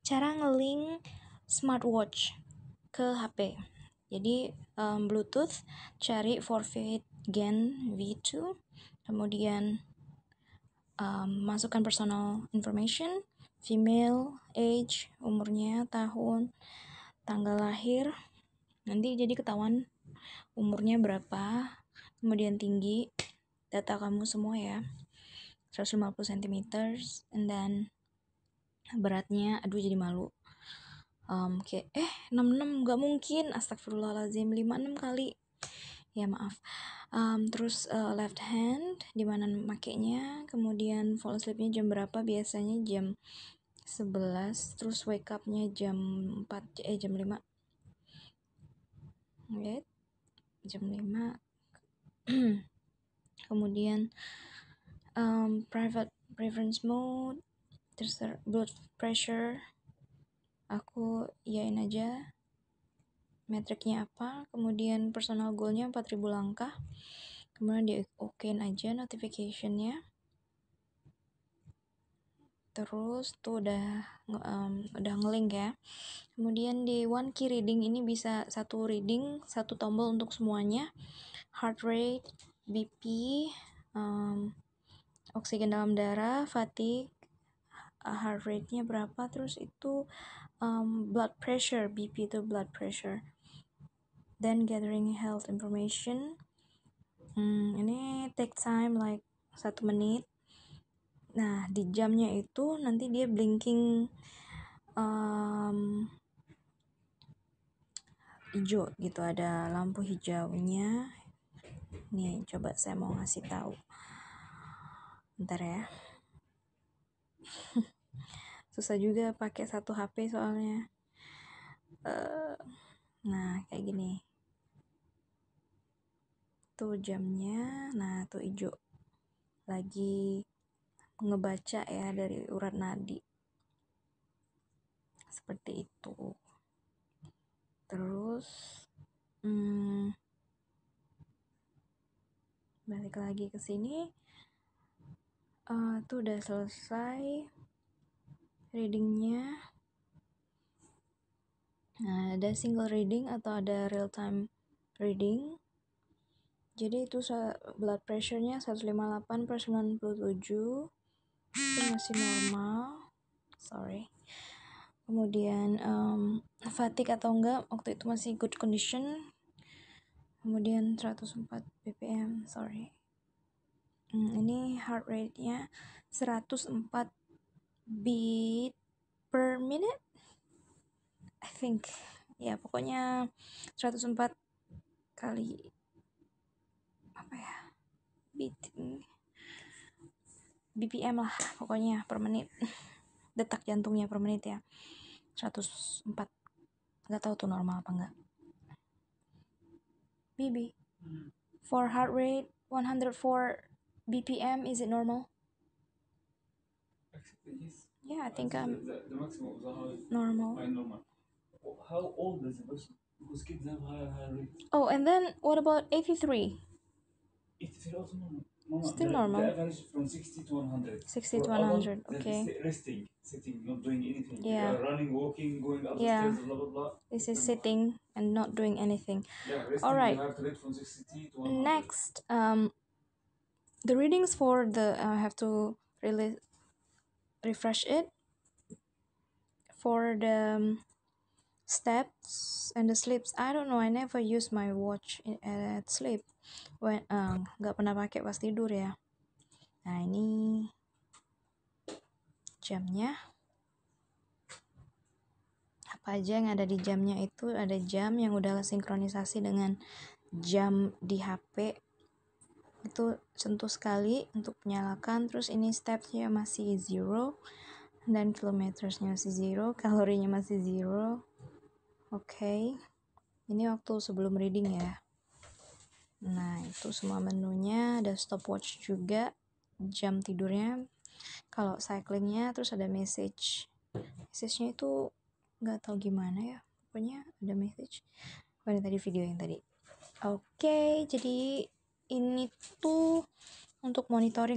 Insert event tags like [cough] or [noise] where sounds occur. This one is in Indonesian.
cara ngelink smartwatch ke HP. Jadi um, Bluetooth cari forfeit gen V2, kemudian um, masukkan personal information, female, age, umurnya, tahun, tanggal lahir. Nanti jadi ketahuan umurnya berapa, kemudian tinggi, data kamu semua ya. 150 cm and then beratnya aduh jadi malu um, kayak eh 66 gak mungkin astagfirullahaladzim 56 kali ya maaf um, terus uh, left hand dimana makainya kemudian fall asleepnya jam berapa biasanya jam 11 terus wake upnya jam 4 eh jam 5 right jam 5 [clears throat] kemudian um, private preference mode blood pressure aku yain aja metriknya apa kemudian personal goalnya 4000 langkah kemudian di okein aja notificationnya terus tuh udah um, udah ngelink ya kemudian di one key reading ini bisa satu reading satu tombol untuk semuanya heart rate BP um, oksigen dalam darah fatigue Uh, heart rate-nya berapa terus itu um, blood pressure BP itu blood pressure then gathering health information hmm, ini take time like satu menit nah di jamnya itu nanti dia blinking um, hijau gitu ada lampu hijaunya nih coba saya mau ngasih tahu ntar ya [laughs] susah juga pakai satu HP soalnya uh, nah kayak gini tuh jamnya nah tuh hijau lagi ngebaca ya dari urat nadi seperti itu terus hmm, balik lagi ke sini uh, tuh udah selesai readingnya nah ada single reading atau ada real time reading jadi itu blood pressure-nya 158 per 97 itu masih normal sorry kemudian um, fatigue atau enggak waktu itu masih good condition kemudian 104 ppm sorry hmm, heart rate-nya 104 beat per minute I think ya pokoknya 104 kali apa ya beating BPM lah pokoknya per menit detak jantungnya per menit ya 104 nggak tahu tuh normal apa enggak BB for heart rate 104 BPM, is it normal? Yeah, I think I'm um, the, maximum normal. How old is the person? Because kids have higher, higher Oh, and then what about 83? 83 also normal. normal. Still the, normal. The average from 60 to 100. 60 to 100, adult, okay. Resting, sitting, not doing anything. Yeah. running, walking, going up yeah. blah, blah, blah. This is sitting and not doing anything. Yeah, resting, All right. Next, um, the readings for the I have to really refresh it for the um, steps and the sleeps I don't know I never use my watch in, at sleep when um, nggak uh, pernah pakai pas tidur ya nah ini jamnya apa aja yang ada di jamnya itu ada jam yang udah sinkronisasi dengan jam di HP itu sentuh sekali untuk menyalakan terus ini stepsnya masih zero dan kilometernya masih zero [laughs] kalorinya masih zero oke okay. ini waktu sebelum reading ya nah itu semua menunya ada stopwatch juga jam tidurnya kalau cyclingnya terus ada message message-nya itu nggak tahu gimana ya pokoknya ada message oh, tadi video yang tadi oke okay, jadi ini tuh untuk monitoring